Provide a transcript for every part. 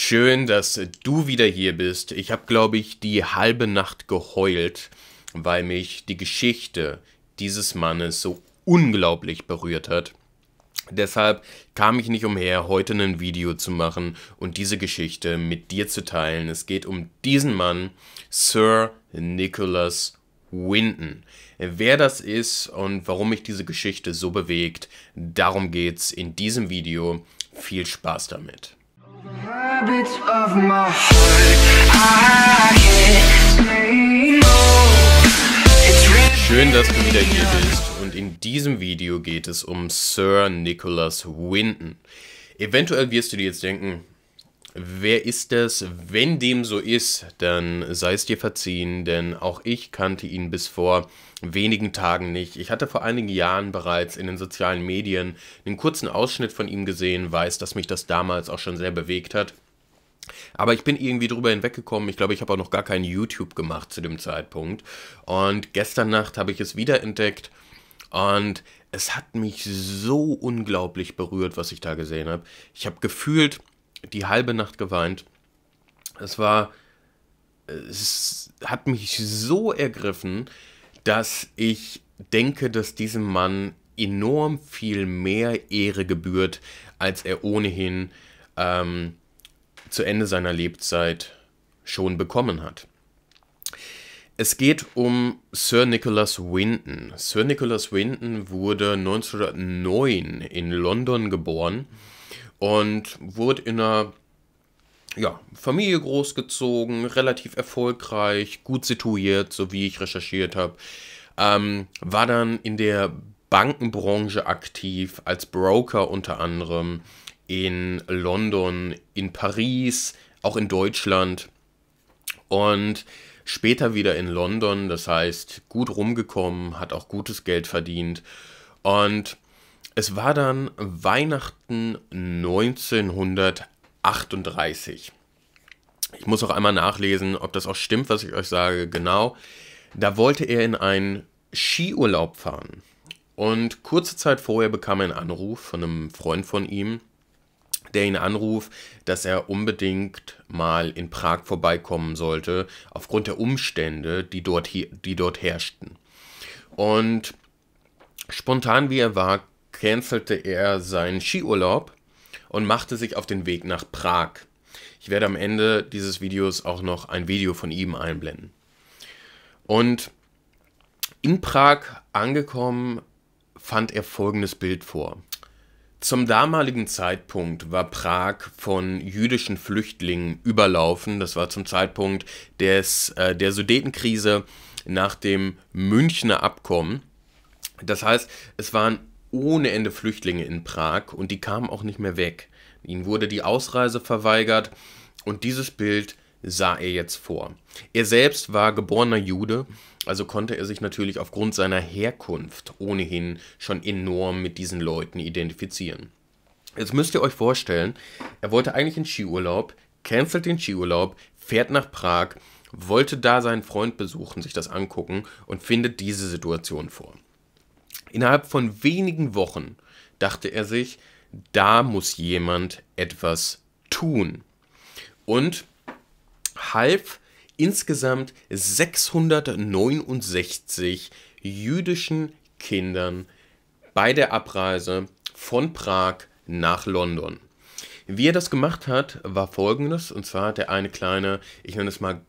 Schön, dass du wieder hier bist. Ich habe, glaube ich, die halbe Nacht geheult, weil mich die Geschichte dieses Mannes so unglaublich berührt hat. Deshalb kam ich nicht umher, heute ein Video zu machen und diese Geschichte mit dir zu teilen. Es geht um diesen Mann, Sir Nicholas Winton. Wer das ist und warum mich diese Geschichte so bewegt, darum geht's in diesem Video. Viel Spaß damit habits of my heart Schön, dass du wieder hier bist und in diesem Video geht es um Sir Nicholas Winton. Eventuell wirst du dir jetzt denken, wer ist das? Wenn dem so ist, dann sei es dir verziehen, denn auch ich kannte ihn bis vor wenigen Tagen nicht. Ich hatte vor einigen Jahren bereits in den sozialen Medien einen kurzen Ausschnitt von ihm gesehen, weiß, dass mich das damals auch schon sehr bewegt hat. Aber ich bin irgendwie drüber hinweggekommen. Ich glaube, ich habe auch noch gar kein YouTube gemacht zu dem Zeitpunkt. Und gestern Nacht habe ich es wiederentdeckt. Und es hat mich so unglaublich berührt, was ich da gesehen habe. Ich habe gefühlt die halbe Nacht geweint. Es war. Es hat mich so ergriffen, dass ich denke, dass diesem Mann enorm viel mehr Ehre gebührt, als er ohnehin. Ähm, zu Ende seiner Lebzeit schon bekommen hat. Es geht um Sir Nicholas Winton. Sir Nicholas Winton wurde 1909 in London geboren und wurde in einer ja, Familie großgezogen, relativ erfolgreich, gut situiert, so wie ich recherchiert habe. Ähm, war dann in der Bankenbranche aktiv, als Broker unter anderem in London, in Paris, auch in Deutschland und später wieder in London, das heißt gut rumgekommen, hat auch gutes Geld verdient und es war dann Weihnachten 1938. Ich muss auch einmal nachlesen, ob das auch stimmt, was ich euch sage. Genau, da wollte er in einen Skiurlaub fahren. Und kurze Zeit vorher bekam er einen Anruf von einem Freund von ihm, der ihn anruft, dass er unbedingt mal in Prag vorbeikommen sollte, aufgrund der Umstände, die dort, hier, die dort herrschten. Und spontan wie er war, cancelte er seinen Skiurlaub und machte sich auf den Weg nach Prag. Ich werde am Ende dieses Videos auch noch ein Video von ihm einblenden. Und in Prag angekommen, fand er folgendes Bild vor. Zum damaligen Zeitpunkt war Prag von jüdischen Flüchtlingen überlaufen. Das war zum Zeitpunkt des, äh, der Sudetenkrise nach dem Münchner Abkommen. Das heißt, es waren ohne Ende Flüchtlinge in Prag und die kamen auch nicht mehr weg. Ihnen wurde die Ausreise verweigert und dieses Bild sah er jetzt vor. Er selbst war geborener Jude also konnte er sich natürlich aufgrund seiner Herkunft ohnehin schon enorm mit diesen Leuten identifizieren. Jetzt müsst ihr euch vorstellen, er wollte eigentlich in Skiurlaub, cancelt den Skiurlaub, fährt nach Prag, wollte da seinen Freund besuchen, sich das angucken und findet diese Situation vor. Innerhalb von wenigen Wochen dachte er sich, da muss jemand etwas tun. Und half insgesamt 669 jüdischen Kindern bei der Abreise von Prag nach London. Wie er das gemacht hat, war folgendes, und zwar hat er eine kleine, ich nenne es mal,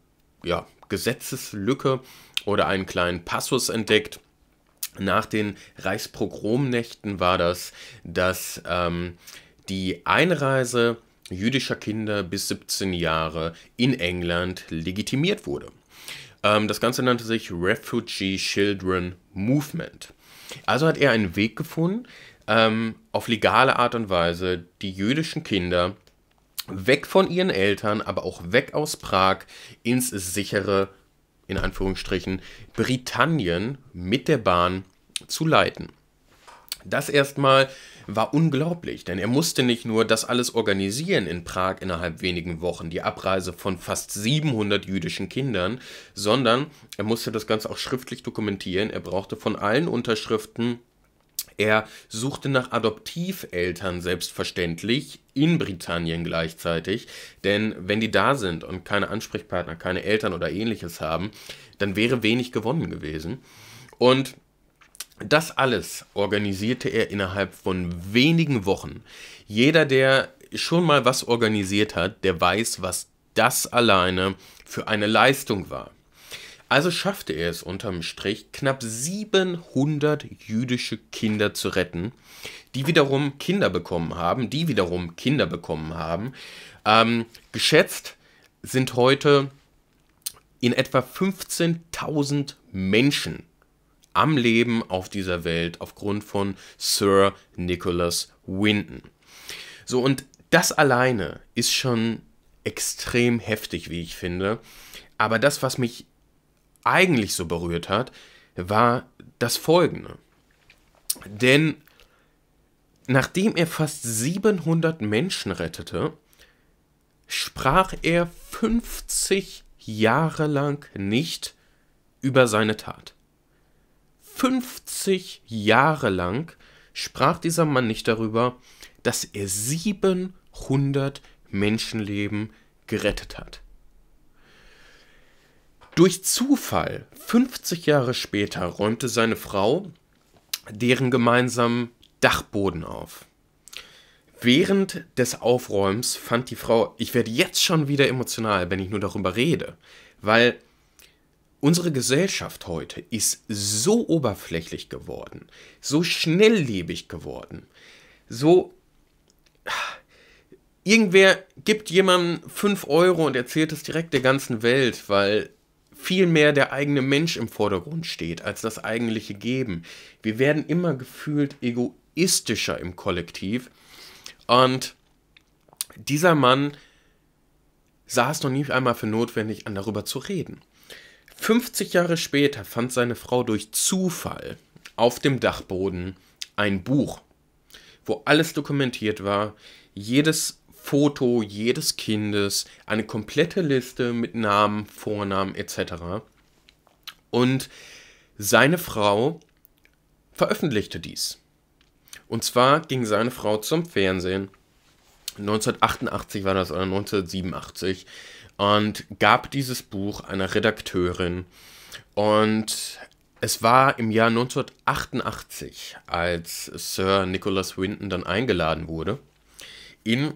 ja, Gesetzeslücke oder einen kleinen Passus entdeckt. Nach den Reichspogromnächten war das, dass ähm, die Einreise jüdischer Kinder bis 17 Jahre in England legitimiert wurde. Ähm, das Ganze nannte sich Refugee Children Movement. Also hat er einen Weg gefunden, ähm, auf legale Art und Weise die jüdischen Kinder weg von ihren Eltern, aber auch weg aus Prag ins sichere, in Anführungsstrichen, Britannien mit der Bahn zu leiten. Das erstmal war unglaublich, denn er musste nicht nur das alles organisieren in Prag innerhalb wenigen Wochen, die Abreise von fast 700 jüdischen Kindern, sondern er musste das Ganze auch schriftlich dokumentieren. Er brauchte von allen Unterschriften er suchte nach Adoptiveltern selbstverständlich in Britannien gleichzeitig, denn wenn die da sind und keine Ansprechpartner, keine Eltern oder ähnliches haben, dann wäre wenig gewonnen gewesen. Und das alles organisierte er innerhalb von wenigen Wochen. Jeder, der schon mal was organisiert hat, der weiß, was das alleine für eine Leistung war. Also schaffte er es unterm Strich, knapp 700 jüdische Kinder zu retten, die wiederum Kinder bekommen haben, die wiederum Kinder bekommen haben. Ähm, geschätzt sind heute in etwa 15.000 Menschen am Leben auf dieser Welt aufgrund von Sir Nicholas Winton. So, und das alleine ist schon extrem heftig, wie ich finde. Aber das, was mich eigentlich so berührt hat, war das Folgende. Denn nachdem er fast 700 Menschen rettete, sprach er 50 Jahre lang nicht über seine Tat. 50 Jahre lang sprach dieser Mann nicht darüber, dass er 700 Menschenleben gerettet hat. Durch Zufall, 50 Jahre später, räumte seine Frau deren gemeinsamen Dachboden auf. Während des Aufräumens fand die Frau, ich werde jetzt schon wieder emotional, wenn ich nur darüber rede, weil Unsere Gesellschaft heute ist so oberflächlich geworden, so schnelllebig geworden, so... Irgendwer gibt jemandem 5 Euro und erzählt es direkt der ganzen Welt, weil viel mehr der eigene Mensch im Vordergrund steht als das eigentliche Geben. Wir werden immer gefühlt egoistischer im Kollektiv. Und dieser Mann sah es noch nie einmal für notwendig an, darüber zu reden. 50 Jahre später fand seine Frau durch Zufall auf dem Dachboden ein Buch, wo alles dokumentiert war, jedes Foto jedes Kindes, eine komplette Liste mit Namen, Vornamen etc. Und seine Frau veröffentlichte dies. Und zwar ging seine Frau zum Fernsehen. 1988 war das oder 1987 und gab dieses Buch einer Redakteurin. Und es war im Jahr 1988, als Sir Nicholas Winton dann eingeladen wurde, in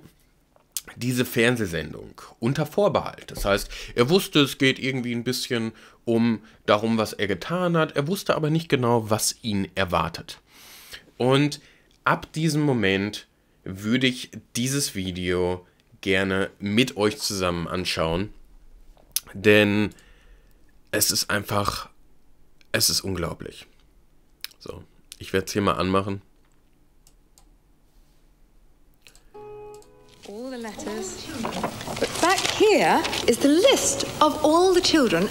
diese Fernsehsendung unter Vorbehalt. Das heißt, er wusste, es geht irgendwie ein bisschen um darum, was er getan hat. Er wusste aber nicht genau, was ihn erwartet. Und ab diesem Moment würde ich dieses Video gerne mit euch zusammen anschauen. Denn es ist einfach, es ist unglaublich. So, ich werde es hier mal anmachen. all the letters. back here is the list of all the children.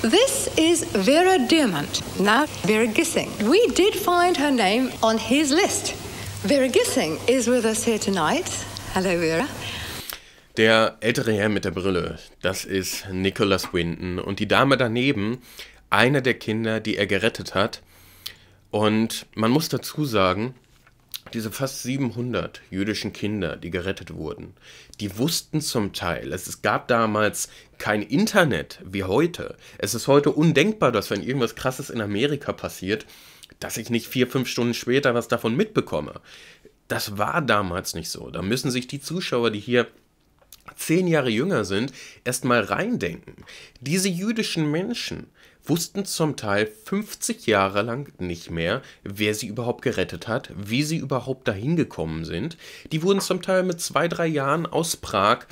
This is Vera Diamant, now Vera Gissing. We did find her name on his list. Vera Gissing is with us here tonight. Hello, Vera. Der ältere Herr mit der Brille, das ist Nicholas Winton. Und die Dame daneben, einer der Kinder, die er gerettet hat. Und man muss dazu sagen, diese fast 700 jüdischen Kinder, die gerettet wurden, die wussten zum Teil, es gab damals kein Internet wie heute. Es ist heute undenkbar, dass wenn irgendwas Krasses in Amerika passiert, dass ich nicht vier, fünf Stunden später was davon mitbekomme. Das war damals nicht so. Da müssen sich die Zuschauer, die hier zehn Jahre jünger sind, erstmal reindenken. Diese jüdischen Menschen wussten zum Teil 50 Jahre lang nicht mehr, wer sie überhaupt gerettet hat, wie sie überhaupt dahin gekommen sind. Die wurden zum Teil mit zwei, drei Jahren aus Prag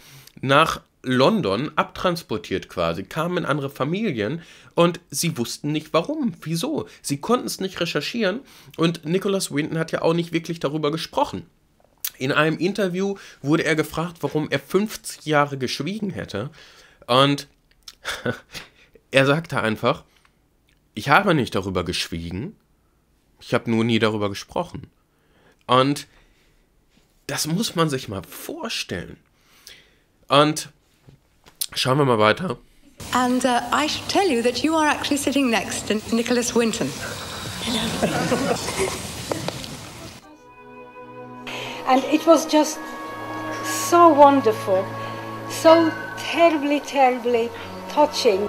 nach London abtransportiert quasi, kamen in andere Familien und sie wussten nicht warum, wieso. Sie konnten es nicht recherchieren und Nicholas Winton hat ja auch nicht wirklich darüber gesprochen. In einem Interview wurde er gefragt, warum er 50 Jahre geschwiegen hätte und er sagte einfach, ich habe nicht darüber geschwiegen, ich habe nur nie darüber gesprochen. Und das muss man sich mal vorstellen. Und Schauen wir mal weiter. And uh, I should tell you that you are actually sitting next to Nicholas Winton. and it was just so wonderful, so terribly, terribly touching.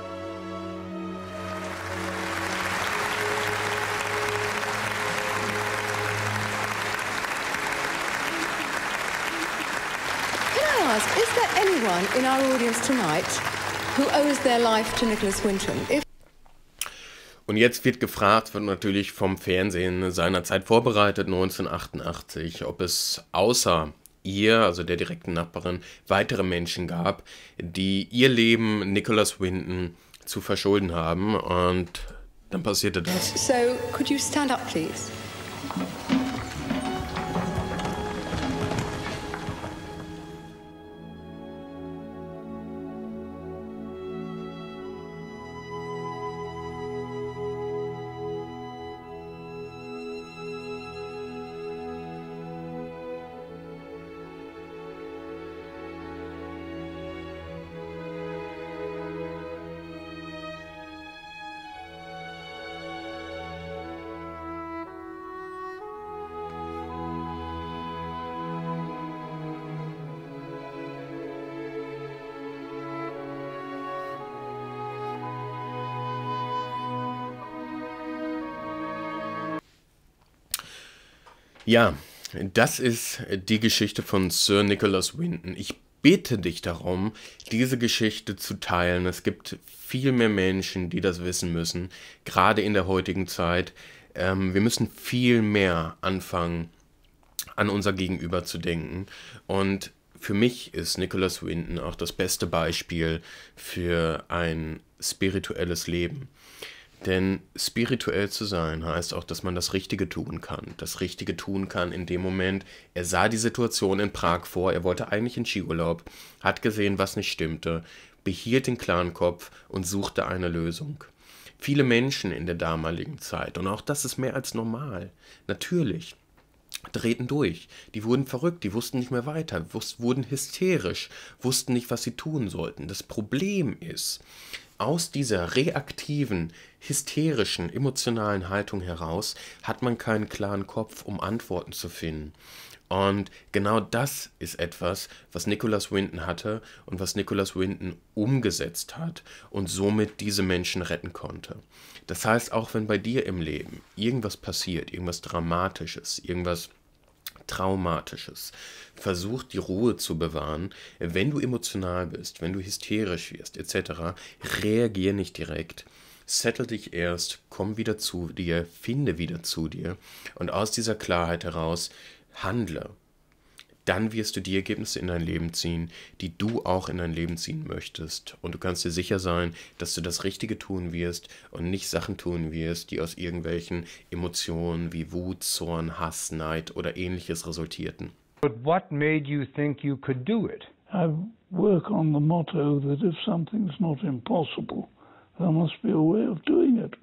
our audience tonight who owes their life to Nicholas Winton. If und jetzt wird gefragt, wird natürlich vom Fernsehen seinerzeit vorbereitet, 1988, ob es außer ihr, also der direkten Nachbarin, weitere Menschen gab, die ihr Leben Nicholas Winton zu verschulden haben. Und dann passierte das. So, could you stand up, please? Ja, das ist die Geschichte von Sir Nicholas Winton. Ich bitte dich darum, diese Geschichte zu teilen. Es gibt viel mehr Menschen, die das wissen müssen, gerade in der heutigen Zeit. Ähm, wir müssen viel mehr anfangen, an unser Gegenüber zu denken. Und für mich ist Nicholas Winton auch das beste Beispiel für ein spirituelles Leben. Denn spirituell zu sein heißt auch, dass man das Richtige tun kann. Das Richtige tun kann in dem Moment. Er sah die Situation in Prag vor, er wollte eigentlich in Skiurlaub, hat gesehen, was nicht stimmte, behielt den klaren Kopf und suchte eine Lösung. Viele Menschen in der damaligen Zeit, und auch das ist mehr als normal, natürlich, drehten durch. Die wurden verrückt, die wussten nicht mehr weiter, wurden hysterisch, wussten nicht, was sie tun sollten. Das Problem ist, aus dieser reaktiven, hysterischen, emotionalen Haltung heraus hat man keinen klaren Kopf, um Antworten zu finden. Und genau das ist etwas, was Nicholas Winton hatte und was Nicholas Winton umgesetzt hat und somit diese Menschen retten konnte. Das heißt, auch wenn bei dir im Leben irgendwas passiert, irgendwas Dramatisches, irgendwas Traumatisches. Versuch die Ruhe zu bewahren. Wenn du emotional bist, wenn du hysterisch wirst, etc., reagier nicht direkt. Settle dich erst, komm wieder zu dir, finde wieder zu dir und aus dieser Klarheit heraus handle dann wirst du die Ergebnisse in dein Leben ziehen, die du auch in dein Leben ziehen möchtest. Und du kannst dir sicher sein, dass du das Richtige tun wirst und nicht Sachen tun wirst, die aus irgendwelchen Emotionen wie Wut, Zorn, Hass, Neid oder ähnliches resultierten. But what made you think you could do it? I work on the motto that if something's not impossible, there must be a way of doing it.